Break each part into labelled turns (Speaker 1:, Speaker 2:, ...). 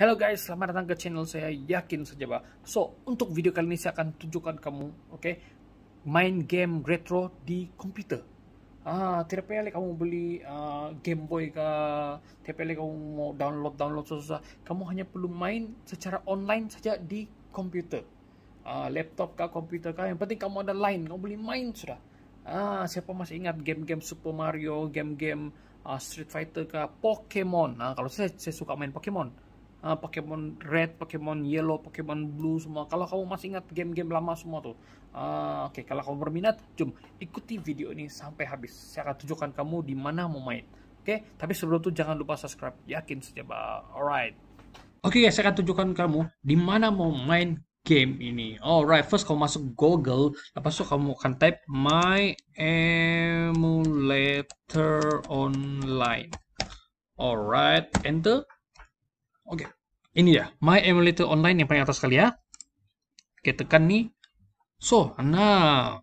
Speaker 1: Hello guys, selamat datang ke channel saya Yakin Saja Ba. So, untuk video kali ini saya akan tunjukkan kamu, okay? main game retro di komputer. Ah, tidak payah lah kamu beli ah, Game Boy ke, tidak payah lah kamu mau download-download susah. Kamu hanya perlu main secara online saja di komputer. Ah, laptop ke, komputer ke, yang penting kamu ada line, kamu boleh main sudah. Ah, siapa masih ingat game-game Super Mario, game-game ah, Street Fighter ke, Pokemon. Nah, kalau saya, saya suka main Pokemon. uh, Pokemon Red, Pokemon Yellow, Pokemon Blue semua. Kalau kamu masih ingat game-game lama semua tuh. Uh, Oke, okay, kalau kamu berminat, jom ikuti video ini sampai habis. Saya akan tunjukkan kamu di mana mau main. Oke, okay? tapi sebelum itu jangan lupa subscribe. Yakin saja, Alright. Oke okay, guys, saya akan tunjukkan kamu di mana mau main game ini. Alright, first kamu masuk Google, lepas itu kamu akan type my emulator online. Alright, enter. Oke, okay. ini ya, My Emulator Online yang paling atas kali ya. Oke, tekan nih. So, nah,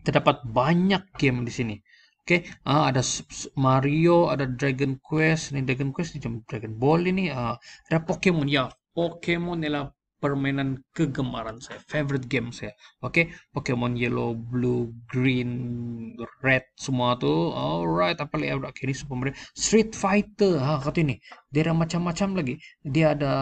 Speaker 1: terdapat banyak game di sini. Oke, okay. uh, ada Mario, ada Dragon Quest, ini Dragon Quest, ini Dragon Ball ini, uh, ada Pokemon ya. Pokemon adalah permainan kegemaran saya, favorite game saya. Oke, okay? Pokemon Yellow, Blue, Green, Red semua tuh. Alright, apa lagi? Oke, ini Super Mario. Street Fighter, ha, kata ini. Dia ada macam-macam lagi. Dia ada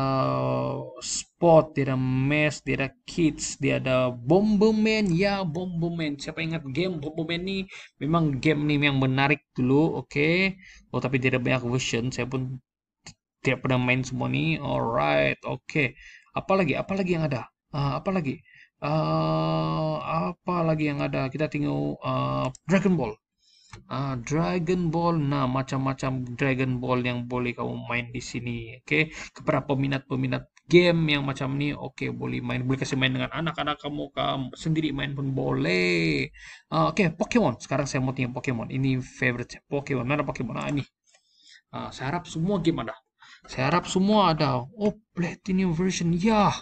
Speaker 1: Sport, dia ada mes, dia ada Kids, dia ada Bomberman. Ya, Bomberman. Siapa ingat game Bomberman ini? Memang game nih yang menarik dulu, oke. Okay? Oh, tapi dia ada banyak version. Saya pun tidak pernah main semua nih. Alright, oke. Okay apalagi apalagi yang ada uh, apalagi uh, apalagi yang ada kita tengok uh, ah, Dragon Ball uh, Dragon Ball nah macam-macam Dragon Ball yang boleh kamu main di sini oke okay? kepada peminat-peminat game yang macam ni oke okay, boleh main boleh kasih main dengan anak-anak kamu kamu sendiri main pun boleh uh, oke okay, Pokemon sekarang saya mau tanya Pokemon ini favorite Pokemon mana Pokemon nah, ini uh, saya harap semua game ada saya harap semua ada. Oh, Platinum version. Ya,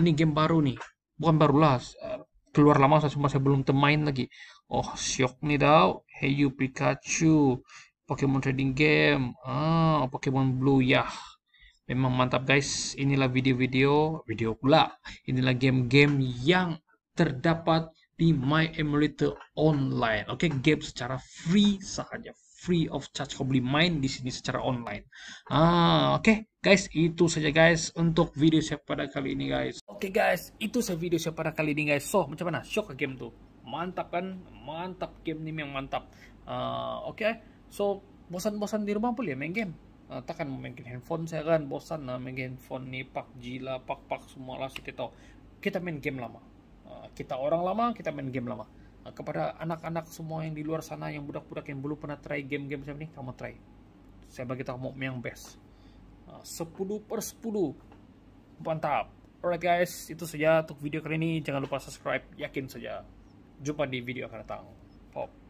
Speaker 1: ini game baru nih. Bukan barulah. Eh, keluar lama saya cuma saya belum temain lagi. Oh, syok nih tau. Hey you Pikachu. Pokemon trading game. Ah, Pokemon Blue ya. Memang mantap guys. Inilah video-video, video pula. Inilah game-game yang terdapat di My Emulator Online. Oke, okay, game secara free saja free of charge kau beli main di sini secara online. Ah, oke okay. guys, itu saja guys untuk video saya pada kali ini guys. Oke okay, guys, itu saja video saya pada kali ini guys. So, macam mana? Shock game tuh. Mantap kan? Mantap game ini yang mantap. Uh, oke. Okay. So, bosan-bosan di rumah boleh main game ah, takkan main handphone saya kan bosan nah main handphone nih pak jila pak pak semua lah kita tahu kita main game lama ah, kita orang lama kita main game lama Eh, kepada anak-anak semua yang di luar sana yang budak-budak yang belum pernah try game-game saya ini kamu try saya bagi tahu mau yang best 10 eh, per 10 mantap alright guys itu saja untuk video kali ini jangan lupa subscribe yakin saja jumpa di video akan datang pop